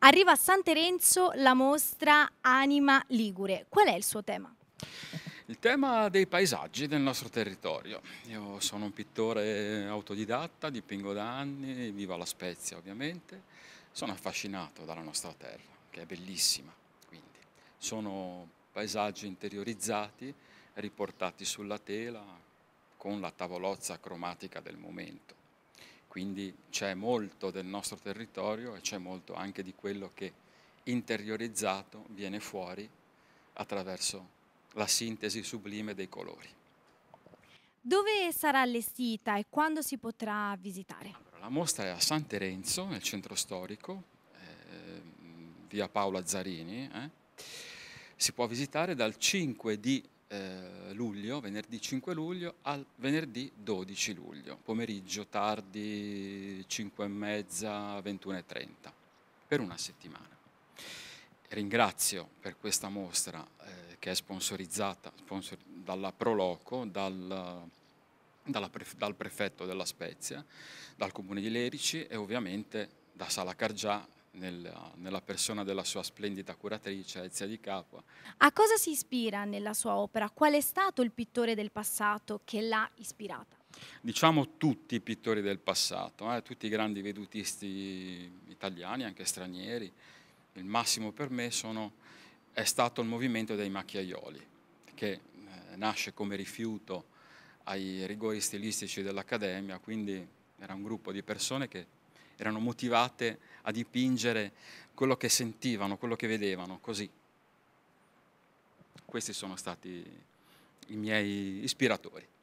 Arriva a San Terenzo la mostra Anima Ligure. Qual è il suo tema? Il tema dei paesaggi del nostro territorio. Io sono un pittore autodidatta, dipingo da anni, vivo alla Spezia ovviamente. Sono affascinato dalla nostra terra, che è bellissima. Quindi. Sono paesaggi interiorizzati, riportati sulla tela, con la tavolozza cromatica del momento quindi c'è molto del nostro territorio e c'è molto anche di quello che interiorizzato viene fuori attraverso la sintesi sublime dei colori. Dove sarà allestita e quando si potrà visitare? Allora, la mostra è a San Terenzo, nel centro storico, eh, via Paola Zarini. Eh. Si può visitare dal 5 di eh, luglio, venerdì 5 luglio al venerdì 12 luglio, pomeriggio tardi 5 e mezza, 21 e 30, per una settimana. Ringrazio per questa mostra eh, che è sponsorizzata sponsor, dalla Proloco, dal, dalla, dal prefetto della Spezia, dal comune di Lerici e ovviamente da Sala Cargià nella, nella persona della sua splendida curatrice Ezia di Capua. A cosa si ispira nella sua opera? Qual è stato il pittore del passato che l'ha ispirata? Diciamo tutti i pittori del passato, eh, tutti i grandi vedutisti italiani, anche stranieri. Il massimo per me sono, è stato il movimento dei macchiaioli, che eh, nasce come rifiuto ai rigori stilistici dell'Accademia, quindi era un gruppo di persone che erano motivate a dipingere quello che sentivano, quello che vedevano, così. Questi sono stati i miei ispiratori.